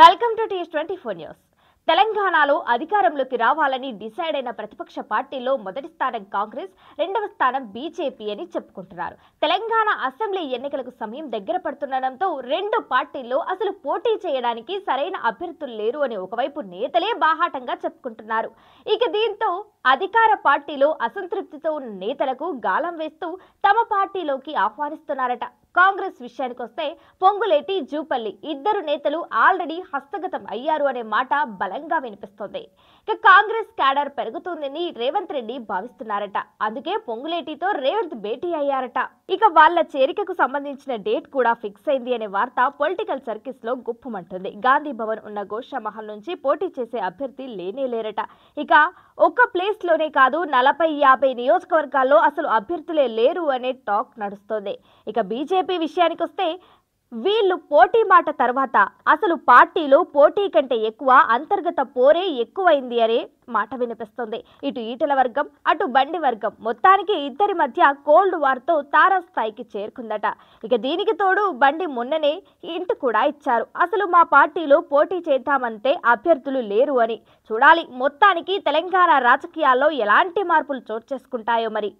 welcome to TS twenty four news తెలంగాణలో అధికారంలోకి రావాలని డిసైడ్ అయిన ప్రతిపక్ష పార్టీలో మొదటి స్థానం కాంగ్రెస్ రెండవ స్థానం బీజేపీ అని చెప్పుకుంటున్నారు తెలంగాణ అసెంబ్లీ ఎన్నికలకు సమయం దగ్గర పడుతుండడంతో రెండు పార్టీల్లో అసలు పోటీ చేయడానికి సరైన అభ్యర్థులు లేరు అని ఒకవైపు నేతలే బాహాటంగా చెప్పుకుంటున్నారు ఇక దీంతో అధికార పార్టీలో అసంతృప్తితో ఉన్న నేతలకు గాలం వేస్తూ తమ పార్టీలోకి ఆహ్వానిస్తున్నారట కాంగ్రెస్ విషయానికి వస్తే పొంగులేటి జూపల్లి ఇద్దరు నేతలు ఆల్రెడీ హస్తగతం అయ్యారు అనే మాట బలంగా వినిపిస్తోంది ఇక కాంగ్రెస్ క్యాడర్ పెరుగుతుందని రేవంత్ రెడ్డి భావిస్తున్నారట అందుకే పొంగులేటితో రేవంత్ భేటీ అయ్యారట ఇక వాళ్ళ చేరికకు సంబంధించిన డేట్ కూడా ఫిక్స్ అయింది అనే వార్త పొలిటికల్ సర్కిల్స్ లో గుప్పమంటుంది గాంధీ భవన్ ఉన్న గోషా మహల్ నుంచి పోటీ చేసే అభ్యర్థి లేనే లేరట ఇక ఒక్క ప్లేస్ లోనే కాదు నలభై యాభై నియోజకవర్గాల్లో అసలు అభ్యర్థులే లేరు అనే టాక్ నడుస్తోంది ఇక బీజేపీ బీజేపీ వస్తే వీళ్ళు పోటీ మాట తర్వాత అసలు పార్టీలో పోటీ కంటే ఎక్కువ అంతర్గత పోరే ఎక్కువైంది అనే మాట వినిపిస్తుంది ఇటు ఈటల వర్గం అటు బండి వర్గం మొత్తానికి ఇద్దరి మధ్య కోల్డ్ వార్తో తారాస్థాయికి చేరుకుందట ఇక దీనికి తోడు బండి మొన్ననే ఇంటి కూడా ఇచ్చారు అసలు మా పార్టీలో పోటీ చేద్దామంటే అభ్యర్థులు లేరు అని చూడాలి మొత్తానికి తెలంగాణ రాజకీయాల్లో ఎలాంటి మార్పులు చోటు చేసుకుంటాయో మరి